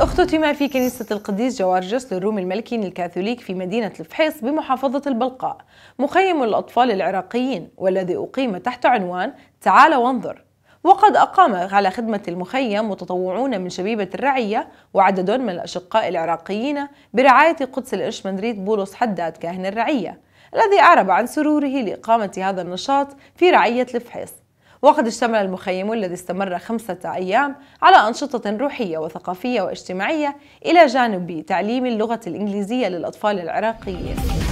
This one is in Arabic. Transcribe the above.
اختتم في كنيسة القديس جوارجس للروم الملكي الكاثوليك في مدينة الفحيص بمحافظة البلقاء مخيم الأطفال العراقيين والذي أقيم تحت عنوان تعال وانظر وقد أقام على خدمة المخيم متطوعون من شبيبة الرعية وعدد من الأشقاء العراقيين برعاية قدس الإرشمندريت بولس حداد كاهن الرعية الذي أعرب عن سروره لإقامة هذا النشاط في رعية الفحيص وقد اشتمل المخيم الذي استمر خمسة أيام على أنشطة روحية وثقافية واجتماعية إلى جانب تعليم اللغة الإنجليزية للأطفال العراقيين